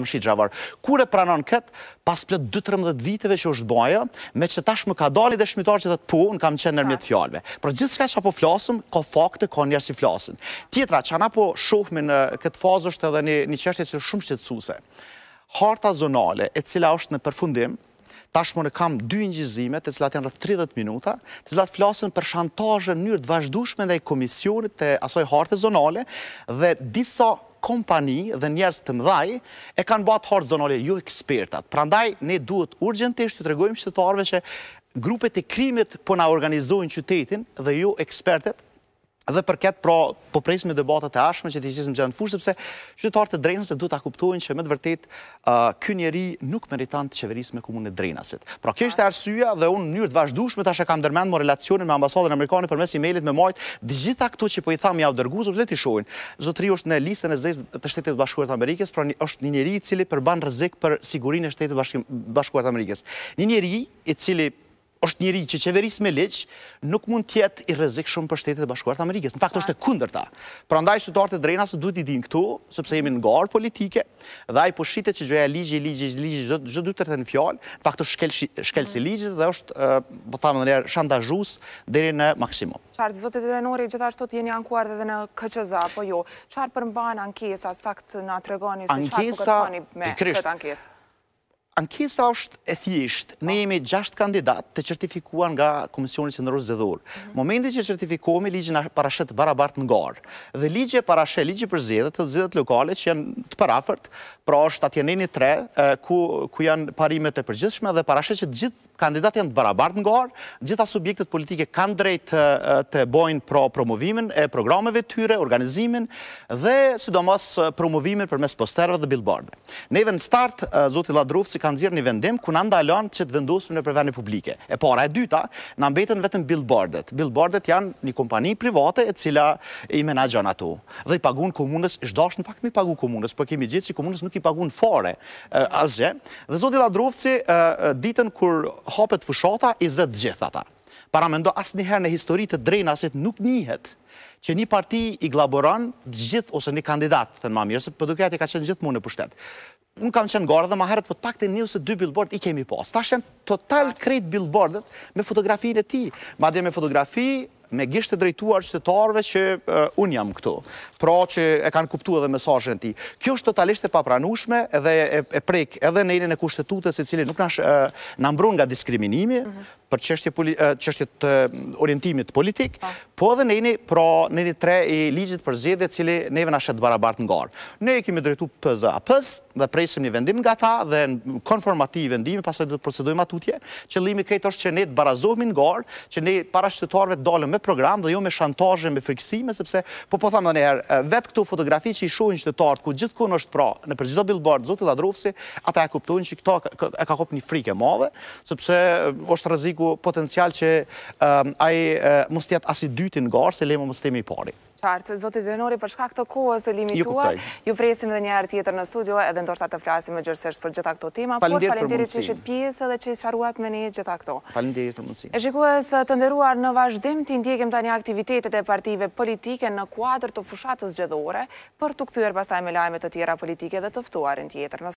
më shi gjavar. Kure pranon këtë, pas plët 2-13 viteve që është bëja, me që tash më ka dali dhe shmitarë që dhe të pu, në kam qenë nërmjet pra. fjallve. Por gjithë shka që apo flasëm, ka fakte, ka njerë si flasën. Tjetra, që ana po shuhme në këtë fazë është edhe një qështje që shumë qëtësuse. Harta zonale, e cila është në përfundim, tashmë në kam dy njëzime, të cilat janë rrëth 30 minuta, të cilat flasën për shantajën njërë të vazhdushme dhe i komisionit të asoj harte zonale dhe disa kompani dhe njerës të mdhaj e kanë batë hordë zonale, ju ekspertat. Pra ndaj, ne duhet urgentisht të tregojmë qëtëtarve që grupet e krimit po na organizojnë qytetin dhe ju ekspertet dhe përket pro po presim me debatat e ashme që të qesim gjatë në fush sepse qytetarët e Drenasit duhet ta kuptojnë që me të vërtetë uh, ky njeri nuk meriton të qeverisë me komunën e Drenasit. Pra kjo është arsyeja dhe unë në mënyrë të vazhdueshme tash e kam ndërmend më relacionin me ambasadën amerikane përmes emailit me majt të gjitha këto që po i tham javë dërguesve le ti shohin. Zotëri është në listën e zez të Shtetit të Bashkuar të Amerikës, pra është një njeri i cili përban rrezik për sigurinë e Shtetit të Bashkuar të Amerikës. Një njeri i cili është njëri që qeveris me leqë nuk mund tjetë i rezik shumë për shtetet e bashkuartë Amerikës. Në fakt është e kunder ta. Pra ndaj sëtuartë e drenasë duhet i din këtu, sëpse jemi në garë politike, dhe ajë pushitet po që gjëja ligjë, ligjë, ligjë, gjëtë duhet të në fjallë, në fakt është shkelë si mm. ligjë dhe është, po thamë në njerë, shantajus dheri në maksimum. Qarë, zotit drenori, gjithashtu të jeni ankuar dhe në këqëza, po jo, qarë për ankesa, sakt në atregoni se qarë po Ankesa është e thjesht, ne jemi gjasht kandidat të certifikua nga Komisionit mhm. që në rëzë dhe dhurë. Momente që certifikohemi ligjën parashet barabart në garë, dhe ligjë e parashet, ligjë për zedet, të zedet lokale që janë të parafërt, pra është atë janë një tre, ku janë parimet e përgjithshme, dhe parashet që gjithë kandidat janë të barabart në garë, gjitha subjektet politike kanë drejt të bojnë pro promovimin e programeve tyre, organizimin, dhe sidomos promovimin për mes posterve dhe billboardve. Ne kanë zirë një vendim ku në ndalon që të vendosëm në përveni publike. E para e dyta, në mbetën vetëm billboardet. Billboardet janë një kompani private e cila i menagjon ato. Dhe i pagun komunës, shdash në fakt me i pagu komunës, për kemi gjithë që komunës nuk i pagun fare eh, asgje. Dhe Zodi Ladrovci, eh, eh, ditën kur hapet fushota, i zëtë gjithë ata. Para me ndo asë njëherë në histori të drejnë asit nuk njëhet që një parti i glaboran gjithë ose një kandidat, thënë ma mirë, se përduke po ati ka qenë gjithë në pushtet unë kam qenë gara dhe ma herët, po të pak të një se dy billboard i kemi pas. Ta shenë total krejt billboardet me fotografinë e ti. Ma dhe me fotografi, me gishtë të drejtuar qëtëtarve që unë jam këtu, pra që e kanë kuptu edhe mesajën ti. Kjo është totalisht e papranushme edhe e prek edhe në inën e kushtetutës e cili nuk në mbrun nga diskriminimi për qështje të orientimit politik, po, po edhe në inë pra në tre i ligjit për zjedhe cili neve në ashtë barabart në garë. Ne e kemi drejtu pëzë a pëzë dhe presim një vendim nga ta dhe konformativ vendimi pas e do të procedojmë atutje, që limi është që ne të barazohmi në garë, që ne parashtetarve dalëm me program dhe jo me shantajë, me friksime, sepse, po po thamë në njëherë, eh, vetë këtu fotografi që i shuhin që të tartë, ku gjithë kun është pra, në për do billboard, zotë i ladrufësi, ata e kuptojnë që këta e ka kopë një frike madhe, sepse eh, është rëziku potencial që eh, aji mështë jetë asidytin dytin garë, se lemë mështemi i pari. Qartë, zotit për përshka këto kohës e limituar, ju presim edhe njerë tjetër në studio, edhe ndorësa të flasim e gjërësështë për gjitha këto tema, por falendiri që ishit pjesë dhe që isharuat me një gjitha këto. Falendiri për mundësin. E shikues të ndëruar në vazhdim të indjekim të një aktivitetet e partive politike në kuadrë të fushatës gjëdhore, për të këthyër pasaj me lajme të tjera politike dhe tëftuarin tjetër në